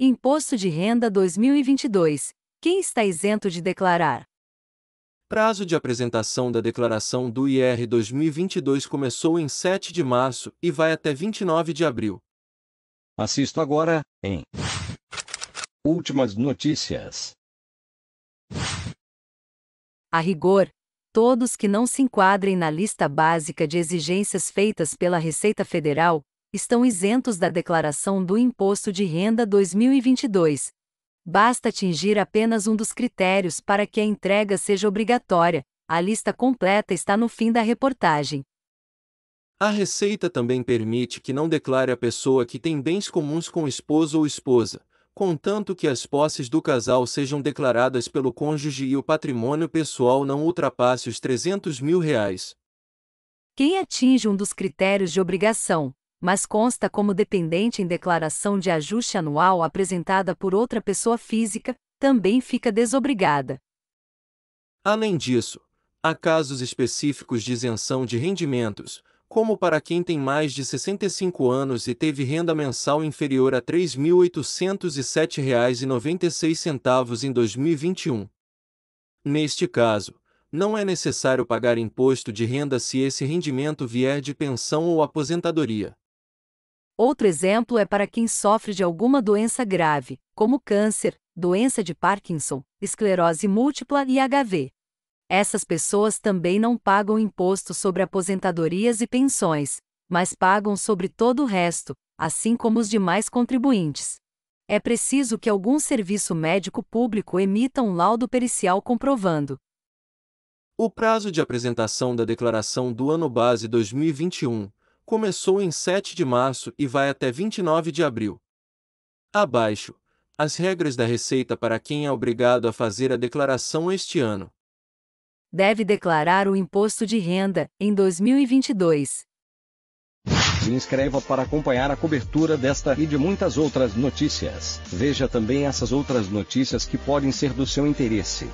Imposto de Renda 2022. Quem está isento de declarar? Prazo de apresentação da declaração do IR 2022 começou em 7 de março e vai até 29 de abril. Assisto agora em Últimas notícias. A rigor, todos que não se enquadrem na lista básica de exigências feitas pela Receita Federal, estão isentos da declaração do Imposto de Renda 2022. Basta atingir apenas um dos critérios para que a entrega seja obrigatória. A lista completa está no fim da reportagem. A Receita também permite que não declare a pessoa que tem bens comuns com esposo ou esposa, contanto que as posses do casal sejam declaradas pelo cônjuge e o patrimônio pessoal não ultrapasse os 300 mil reais. Quem atinge um dos critérios de obrigação, mas consta como dependente em declaração de ajuste anual apresentada por outra pessoa física, também fica desobrigada. Além disso, há casos específicos de isenção de rendimentos, como para quem tem mais de 65 anos e teve renda mensal inferior a R$ 3.807,96 em 2021. Neste caso, não é necessário pagar imposto de renda se esse rendimento vier de pensão ou aposentadoria. Outro exemplo é para quem sofre de alguma doença grave, como câncer, doença de Parkinson, esclerose múltipla e HIV. Essas pessoas também não pagam imposto sobre aposentadorias e pensões, mas pagam sobre todo o resto, assim como os demais contribuintes. É preciso que algum serviço médico público emita um laudo pericial comprovando. O prazo de apresentação da declaração do ano base 2021 começou em 7 de março e vai até 29 de abril. Abaixo, as regras da Receita para quem é obrigado a fazer a declaração este ano. Deve declarar o imposto de renda em 2022. Se inscreva para acompanhar a cobertura desta e de muitas outras notícias. Veja também essas outras notícias que podem ser do seu interesse.